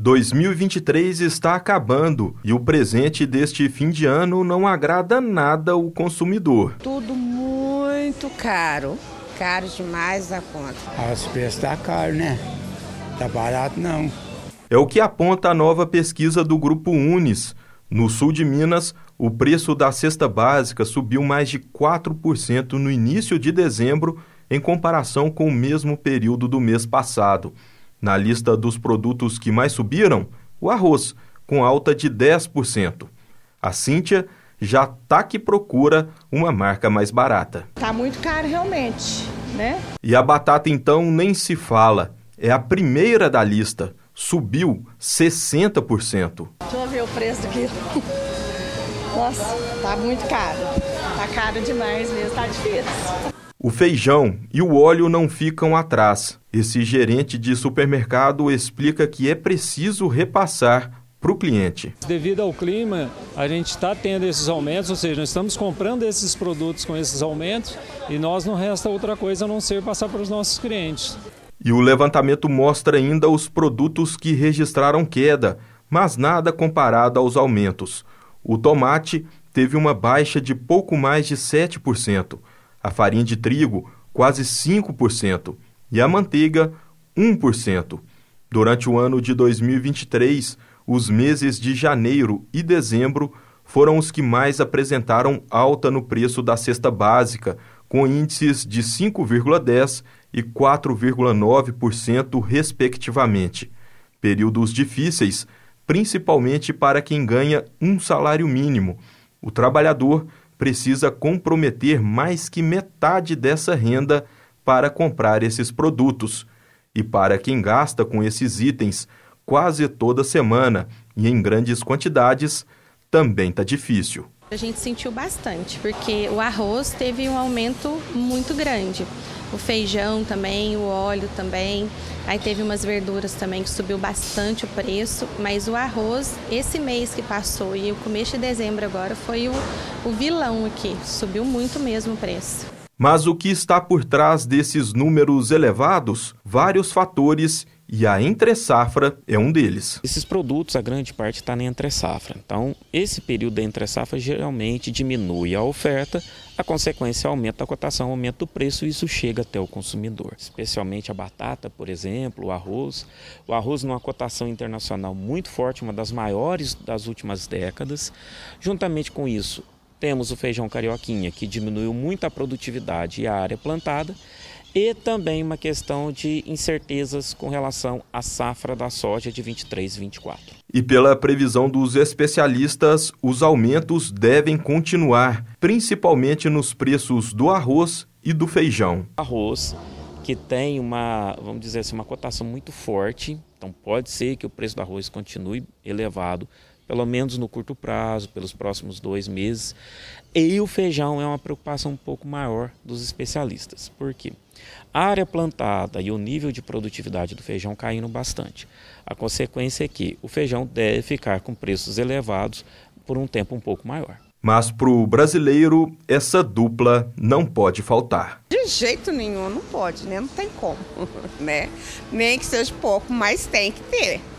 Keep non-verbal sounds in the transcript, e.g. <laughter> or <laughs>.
2023 está acabando e o presente deste fim de ano não agrada nada o consumidor. Tudo muito caro, caro demais a conta. As ah, preços está caro, né? Tá barato não. É o que aponta a nova pesquisa do grupo Unis. No sul de Minas, o preço da cesta básica subiu mais de 4% no início de dezembro em comparação com o mesmo período do mês passado. Na lista dos produtos que mais subiram, o arroz, com alta de 10%. A Cíntia já tá que procura uma marca mais barata. Tá muito caro realmente, né? E a batata então nem se fala. É a primeira da lista. Subiu 60%. Deixa eu ver o preço do quilo. <laughs> Nossa, tá muito caro. Tá caro demais mesmo, tá difícil. O feijão e o óleo não ficam atrás. Esse gerente de supermercado explica que é preciso repassar para o cliente. Devido ao clima, a gente está tendo esses aumentos, ou seja, nós estamos comprando esses produtos com esses aumentos e nós não resta outra coisa a não ser passar para os nossos clientes. E o levantamento mostra ainda os produtos que registraram queda, mas nada comparado aos aumentos. O tomate teve uma baixa de pouco mais de 7% a farinha de trigo, quase 5%, e a manteiga, 1%. Durante o ano de 2023, os meses de janeiro e dezembro foram os que mais apresentaram alta no preço da cesta básica, com índices de 5,10% e 4,9%, respectivamente. Períodos difíceis, principalmente para quem ganha um salário mínimo. O trabalhador precisa comprometer mais que metade dessa renda para comprar esses produtos. E para quem gasta com esses itens quase toda semana e em grandes quantidades, também está difícil. A gente sentiu bastante, porque o arroz teve um aumento muito grande. O feijão também, o óleo também. Aí teve umas verduras também que subiu bastante o preço, mas o arroz, esse mês que passou e o começo de dezembro agora, foi o, o vilão aqui. Subiu muito mesmo o preço. Mas o que está por trás desses números elevados? Vários fatores e a entre safra é um deles. Esses produtos, a grande parte está na entre safra. Então, esse período da entre safra geralmente diminui a oferta, a consequência aumenta a cotação, aumenta o preço e isso chega até o consumidor. Especialmente a batata, por exemplo, o arroz. O arroz numa cotação internacional muito forte, uma das maiores das últimas décadas. Juntamente com isso, temos o feijão carioquinha, que diminuiu muito a produtividade e a área plantada, e também uma questão de incertezas com relação à safra da soja de 23 e 24. E pela previsão dos especialistas, os aumentos devem continuar, principalmente nos preços do arroz e do feijão. Arroz que tem uma, vamos dizer assim, uma cotação muito forte, então pode ser que o preço do arroz continue elevado pelo menos no curto prazo, pelos próximos dois meses. E o feijão é uma preocupação um pouco maior dos especialistas, porque a área plantada e o nível de produtividade do feijão caíram bastante. A consequência é que o feijão deve ficar com preços elevados por um tempo um pouco maior. Mas para o brasileiro, essa dupla não pode faltar. De jeito nenhum, não pode, né? Não tem como, <laughs> né? Nem que seja pouco, mas tem que ter.